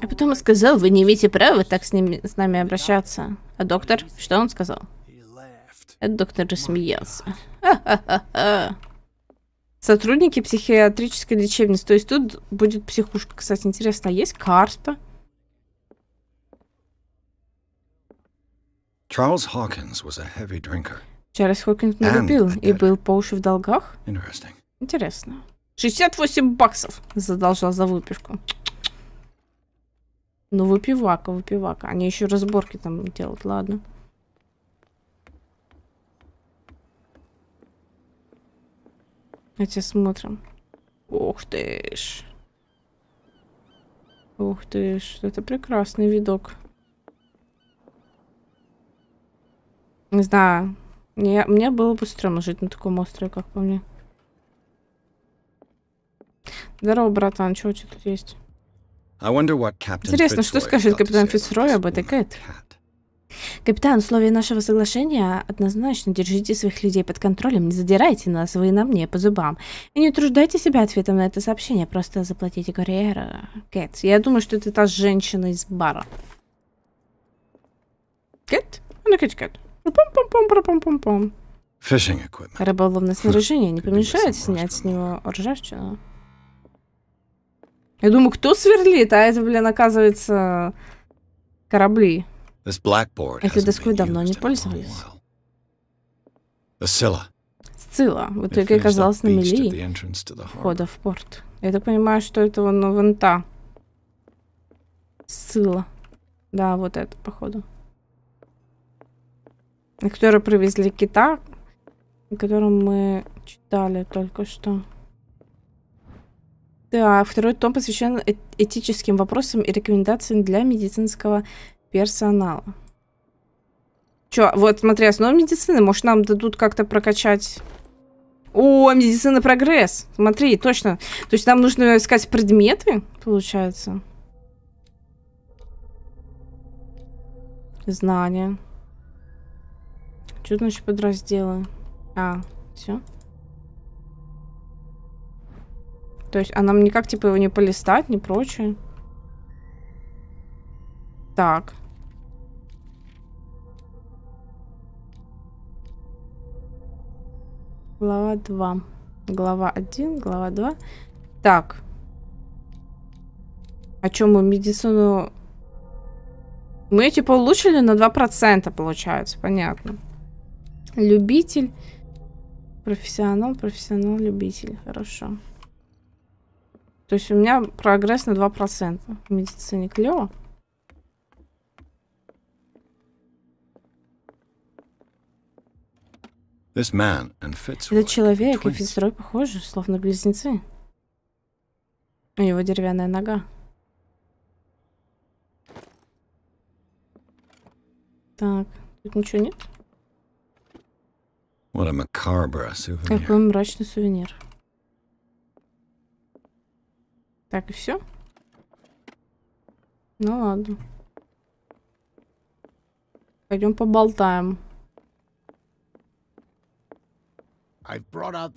А потом он сказал, вы не имеете права так с, ними, с нами обращаться. А доктор, что он сказал? Этот доктор рассмеялся. ха Сотрудники психиатрической лечебницы. То есть тут будет психушка. Кстати, интересно, а есть карта? Чарльз Хокинс много пил и был по уши в долгах. Интересно. 68 баксов задолжал за выпивку. Ну, выпивака, выпивака. Они еще разборки там делают, ладно. Давайте смотрим. Ух ты ж. Ух ты ж. Это прекрасный видок. Не знаю. Мне, мне было бы стрёмно жить на таком острове, как по мне. Здорово, братан. Чего у тебя тут есть? Интересно, что скажет капитан Фицрой об этой Кэт? Капитан, условия нашего соглашения однозначно держите своих людей под контролем, не задирайте нас, вы на мне, по зубам. И не утруждайте себя ответом на это сообщение, просто заплатите карьера. Кэт, я думаю, что это та женщина из бара. Кэт? ну Кэт Кэт. Пам-пам-пам-пам-пам-пам. Рыболовное снаряжение не помешает снять с него ржавчину? Я думаю, кто сверлит? А это, блин, оказывается, корабли. Этой доской давно не пользовались. Сцилла. В итоге оказалась на мели входа в порт. Я так понимаю, что это он ну, винта. Сцилла. Да, вот это, походу. На привезли кита, о котором мы читали только что. Да, второй том посвящен э, этическим вопросам и рекомендациям для медицинского персонала. Чё, вот смотри, основы медицины, может нам дадут как-то прокачать... О, медицина прогресс. Смотри, точно. То есть нам нужно искать предметы, получается. Знания. Что значит подразделы? А, все. То есть, а нам никак, типа, его не полистать, не прочее. Так. Глава 2. Глава 1, глава 2. Так. О чем мы медицину... Мы, типа, улучшили на 2%, получается. Понятно. Любитель. Профессионал, профессионал, любитель. Хорошо. То есть у меня прогресс на 2%. В медицине клево. Этот человек и Фицерой похожи, словно близнецы. У него деревянная нога. Так, тут ничего нет? Какой мрачный сувенир. Так, и все? Ну ладно. Пойдем поболтаем.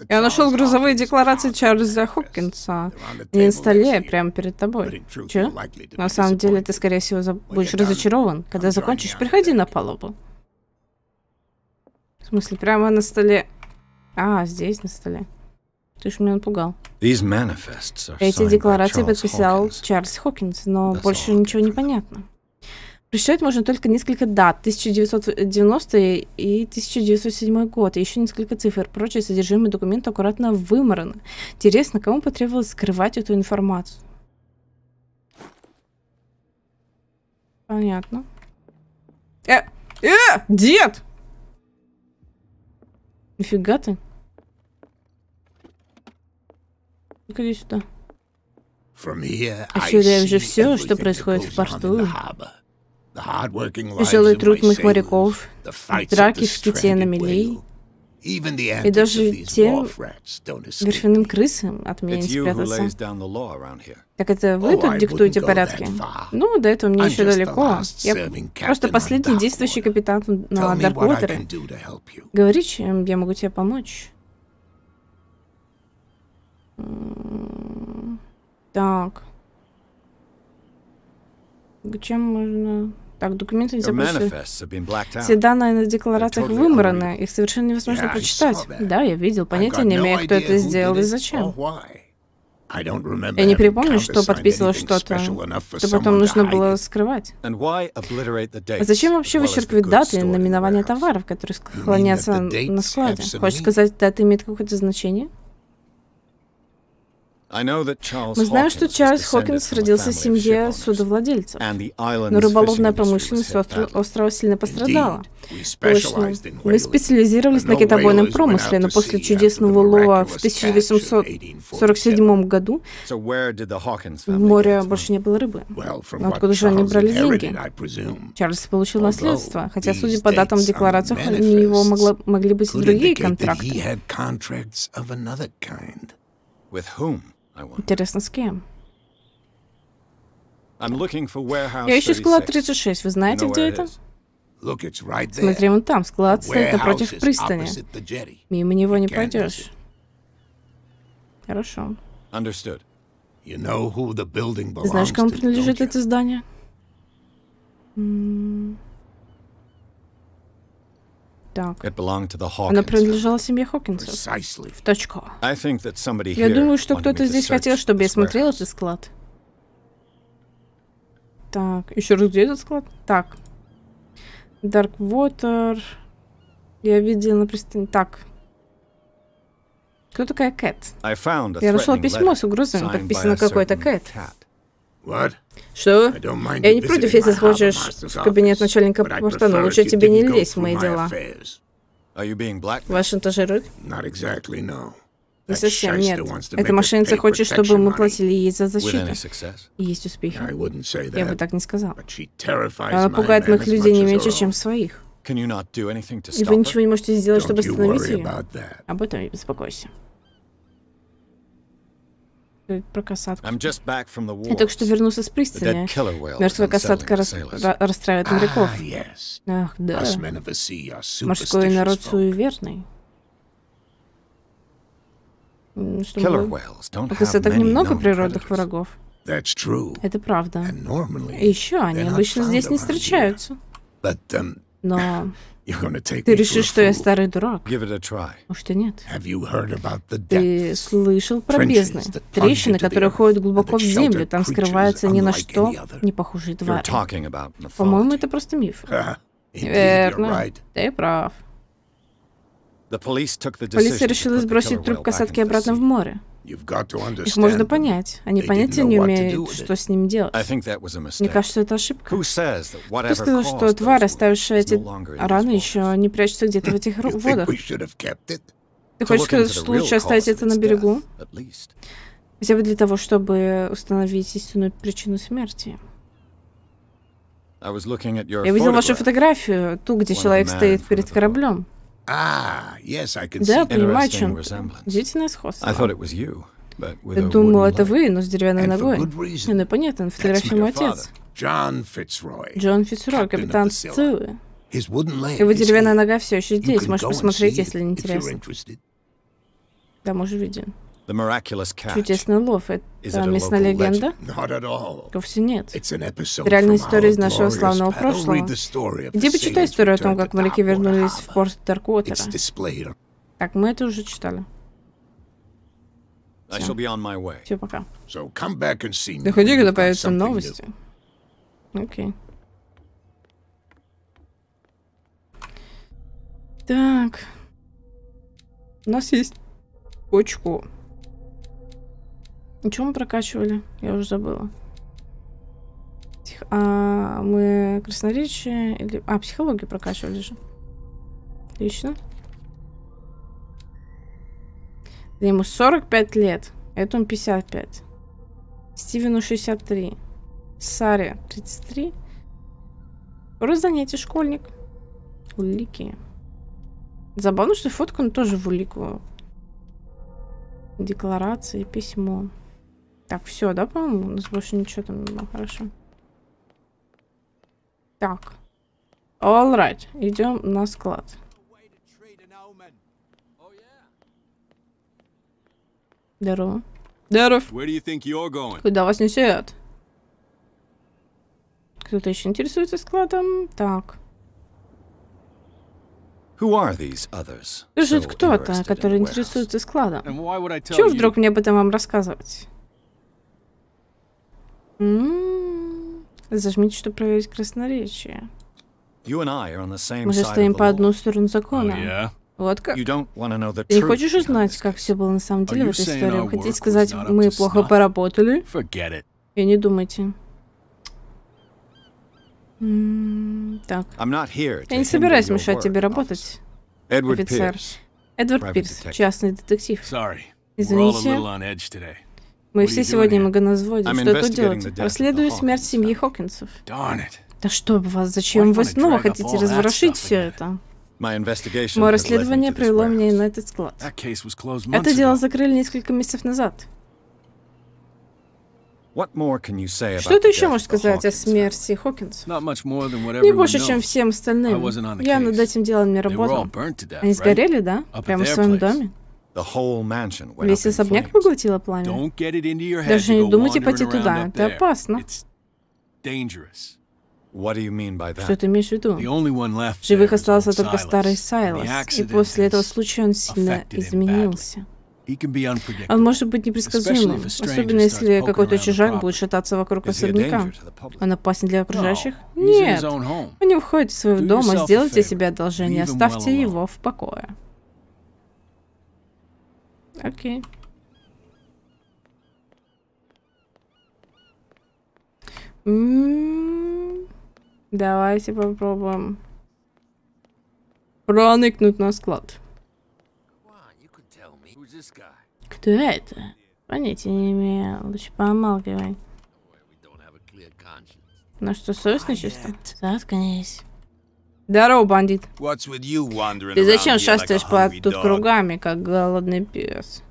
Я нашел грузовые декларации Чарльза Хоккинса. Не на столе, а прямо перед тобой. Че? На самом деле, ты, скорее всего, будешь разочарован. Когда закончишь, приходи на палубу. В смысле, прямо на столе. А, здесь на столе. Ты же меня напугал. Эти декларации подписал Чарльз Хокинс, но That's больше ничего не понятно. Присчитать можно только несколько дат. 1990 и 1907 год. И еще несколько цифр. Прочее содержимое документа аккуратно вымарано. Интересно, кому потребовалось скрывать эту информацию? Понятно. Э! Э! Дед! Нифига ты. Иди сюда. Отсюда я вижу все, что происходит в порту. Тяжелый труд моих моряков, драки с ките на мели, и даже тем вершинным крысам от меня не спрятаться. Так это вы oh, тут диктуете порядки? Ну, до этого мне еще далеко. Я просто последний действующий капитан на Дарквотере. Говори, чем я могу тебе помочь. Так. Чем можно... Так, документы не запрещены. Все данные на декларациях вымраны. Их совершенно невозможно прочитать. Да, я видел. Понятия не имею, кто это сделал и зачем. Я не припомню, что подписывал что-то, что потом нужно было скрывать. А зачем вообще вычеркивать даты и наименования товаров, которые склонятся на складе? Хочешь сказать, дата имеет какое-то значение? Мы знаем, что Чарльз Хокинс родился в семье судовладельцев, но рыболовная промышленность острова сильно пострадала. Точно. Мы специализировались на китобойном промысле, но после чудесного улова в 1847 году в море больше не было рыбы. Но откуда же они брали деньги? Чарльз получил наследство, хотя, судя по датам в декларациях, у него могло, могли быть другие контракты. With whom? Интересно, с кем? Я ищу склад 36. Вы знаете, где это? Смотри, вон там. Склад стоит напротив пристани. Мимо него не пойдешь. Хорошо. Ты знаешь, кому принадлежит это здание? М-м. Так. Она принадлежала семье Хокинсов. В точку. А. Я думаю, что кто-то здесь хотел, чтобы я смотрел этот склад. Так, еще раз, где этот склад? Так. Darkwater. Я видел, на пристани... Так. Кто такая Кэт? Я нашла письмо с угрозами, подписано какой-то Кэт. Что? Я не против, если схочешь в кабинет начальника порта, но лучше тебе не лезь в мои дела. Вас шантажируют? Не совсем, нет. Эта мошенница хочет, чтобы мы платили ей за защиту. есть успехи. Я бы так не сказал. Она пугает моих людей не меньше, чем своих. И вы ничего не можете сделать, чтобы остановить ее? Об этом не беспокойся. Э, про касатку. Я только что вернулся с пристани. Мертвая касатка рас... расстраивает ah, моряков. Ah, yes. Ах, да. Морской народ суеверный. У ну, так немного природных врагов. Это правда. И еще они обычно здесь не встречаются. Um, Но... Ты решишь, что я старый дурак? Может, и нет. Ты слышал про бездны, трещины, которые ходят глубоко в землю, там скрывается ни на что не похожий тварь. По-моему, это просто миф. Верно, ты прав. Полиция решила сбросить труп касатки обратно в море. Их можно понять. Они понятия не умеют, что с ними делать. Мне кажется, это ошибка. Кто сказал, что тварь, оставившая эти раны, еще не прячется где-то в этих водах? Ты хочешь сказать, что лучше оставить это на берегу? Хотя бы для того, чтобы установить истинную причину смерти. Я видел вашу фотографию, ту, где человек стоит перед кораблем. Ah, yes, I can да, понимаю, чем удивительное сходство. Я думал, это вы, но с деревянной ногой. Ну, понятно, фотография мой отец. Джон Фитцрой. Джон Фитцрой, капитан Сциллы. Его деревянная нога все еще здесь. Можешь посмотреть, если интересно. Да, мы уже видим. Чудесный улов. Это местная легенда? Вовсе нет. Это реальная история из нашего славного прошлого. Иди почитай историю о том, как моряки вернулись в порт Даркуотера. Так, мы это уже читали. Все, Все пока. Доходи, когда появятся новости. Окей. Так. У нас есть почку чем мы прокачивали? Я уже забыла. А мы красноречие или... А, психологию прокачивали же. Отлично. Да ему 45 лет. этому он 55. Стивену 63. Саре 33. Второе занятие школьник. Улики. Забавно, что фотку он тоже в улику. Декларация, письмо. Так, все, да, по-моему? У нас больше ничего там не было. Хорошо. Так. All right. Идем на склад. Здорово. Здоров. Куда вас несет? Кто-то еще интересуется складом? Так. Who are these others? Слушай, кто-то, который интересуется складом. Чего вдруг мне об этом вам рассказывать? М-м. Зажмите, чтобы проверить красноречие. Мы же стоим по одну сторону закона. Oh, вот как. Ты не хочешь узнать, как все было на самом деле в этой истории? хотите сказать, мы плохо поработали? И не думайте. М-м, так. Я не собираюсь мешать тебе работать, офицер. Эдвард Пирс, частный детектив. Извините, мы все сегодня многоназводим. Что тут делать? Расследую смерть семьи Хокинсов. Да что бы вас, зачем вы снова хотите разворошить все это? Мое расследование привело меня на этот склад. Это дело закрыли несколько месяцев назад. Что ты еще можешь сказать о смерти Хокинс? Не больше, чем всем остальным. Я над этим делом не работал. Они сгорели, да? Прямо в своем доме? Весь особняк поглотило пламя. Даже не думайте пойти туда, это опасно. Что ты имеешь в виду? В живых остался только старый Сайлас, и после этого случая он сильно изменился. Он может быть непредсказуемым, особенно если какой-то чужак будет шататься вокруг особняка. Он опасен для окружающих? Нет. Он не уходит из своего дома, сделайте себе одолжение, оставьте его в покое. Окей. М-м-м. Давайте попробуем проникнуть на склад. Кто это? Понятия не имею. Лучше помалкивай. На что совесть нечисто? Заткнись. Здорово, бандит. Ты зачем шастаешь по like тут кругами, как голодный пес?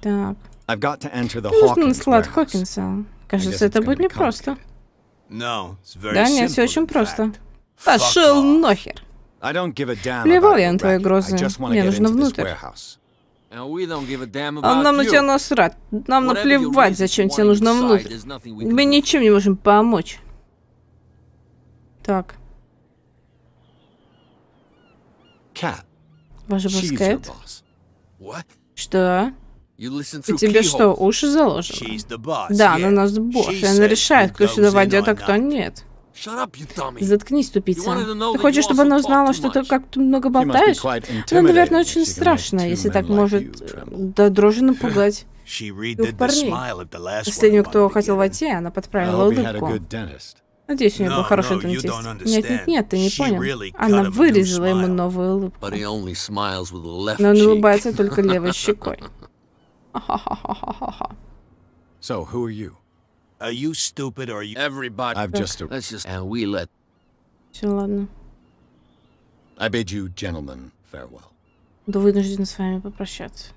Так. Нужно склад Хокинса. Кажется, это будет непросто. No, да нет, все очень просто. Пошел нахер. Плевал я на твои грозы. Мне нужно внутрь. А нам на тебя насрать. Нам наплевать, зачем тебе нужно внутрь. Мы ничем не можем помочь. Так. Кэт. Ваша босс Кэт. Что? У тебя что, уши заложены? Да, она ну, нас босс, и она решает, кто сюда войдет, а кто нет. Заткнись, тупица. Ты хочешь, чтобы она узнала, что ты как-то много болтаешь? Ну, она, наверное, очень страшно, если так может э, до дрожи напугать двух парней. Последним, кто хотел войти, она подправила улыбку. Надеюсь, у нее был хороший интенсив. Нет, нет, нет, ты не понял. Она вырезала ему новую улыбку. Но он улыбается только левой щекой. So, who are you? Are you stupid or you... Everybody... I've just... Let's just... And we let... Все, ладно. I bid you, gentlemen, farewell. Да вынужден с вами попрощаться.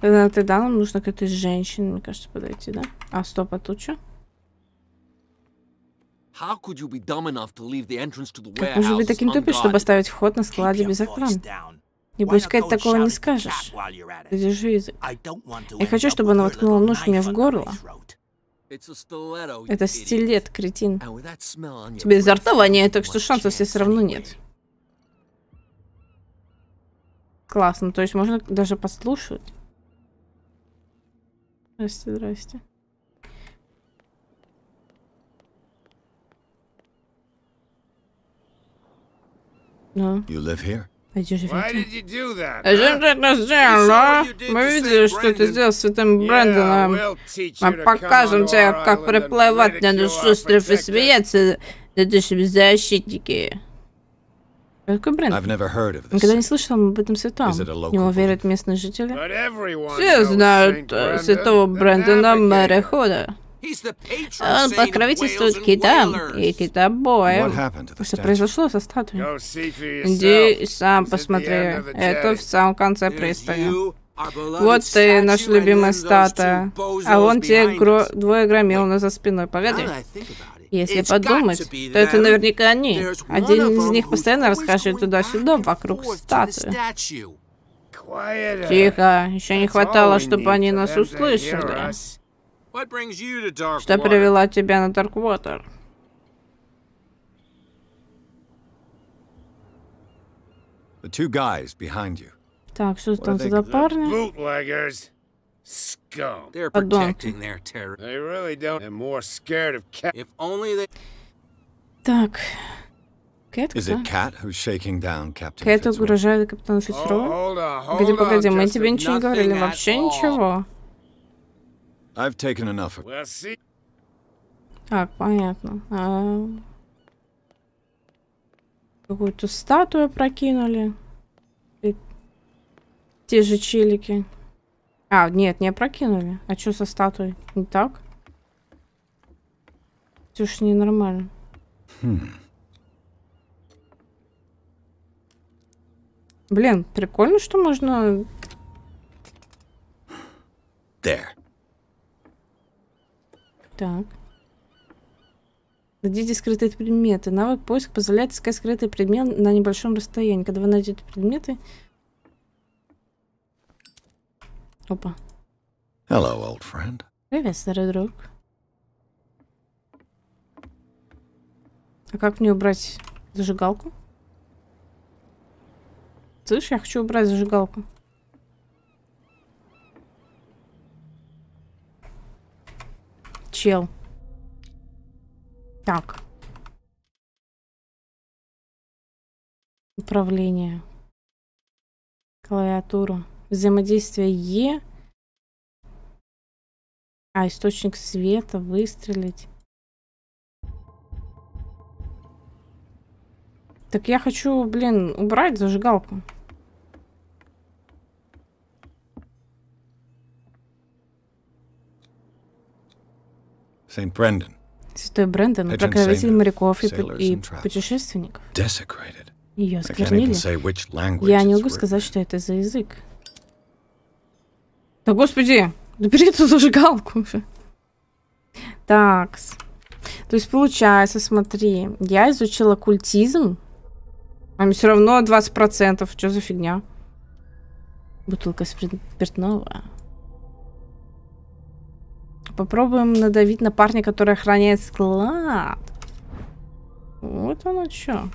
Тогда, тогда нам нужно к этой женщине, мне кажется, подойти, да? А, стоп, а тут что? Как можно быть таким тупым, чтобы оставить вход на складе без охраны? Не сказать такого не скажешь. Держи язык. Я хочу, чтобы она воткнула нож мне в горло. Это стилет, кретин. Тебе изо рта воняет, так что шансов все все равно нет. Классно, то есть можно даже послушать. Здрасте, здрасте. No. You live here? А что же ты а это сделал, Мы видели, что ты сделал с этим Брэндоном. Мы покажем тебе, как приплывать надо шустров и смеяться над нашими защитники. Какой бренд? Никогда не слышал об этом святом. Ему верят местные жители. Все знают святого э, Брэндона морехода. Он покровительствует китам и китобоям. Что произошло со статуей? Иди сам посмотри. Это в самом конце пристани. Вот ты, наша любимая статуя. А вон те гро... двое громил у нас за спиной. Погоди. Если подумать, то это наверняка они. Один из них постоянно расхаживает туда-сюда, вокруг статуи. Тихо, еще не хватало, чтобы они нас услышали. Что привело тебя на Дарквотер? Так, что там за парни? Scum. They're protecting their terror. They really don't. They're more scared of cat. If only they. Так. Кэт, Is it Cat who's shaking down Captain Кэт угрожает капитану Фицерова? Погоди, погоди, мы тебе ничего не говорили, вообще ничего. I've taken enough of... We'll see. Так, понятно. А... Какую-то статую прокинули. И... Те же челики. А, нет, не опрокинули. А что со статуей? Не так? Это уж ненормально. Хм. Блин, прикольно, что можно... There. Так. Найдите скрытые предметы. Навык поиск позволяет искать скрытые предметы на небольшом расстоянии. Когда вы найдете предметы, Опа. Hello, old friend. Привет, старый друг. А как мне убрать зажигалку? Слышь, я хочу убрать зажигалку. Чел. Так. Управление. Клавиатура. Взаимодействие Е. А, источник света, выстрелить. Так я хочу, блин, убрать зажигалку. Saint Brendan. Святой Брэндон, прокровитель моряков и, и путешественников. Ее осквернили. Я не могу сказать, что это за язык. Да господи, добери эту зажигалку уже. Так. То есть получается, смотри, я изучила культизм, а мне все равно 20%. Что за фигня? Бутылка спиртного. Попробуем надавить на парня, который охраняет склад. Вот оно что.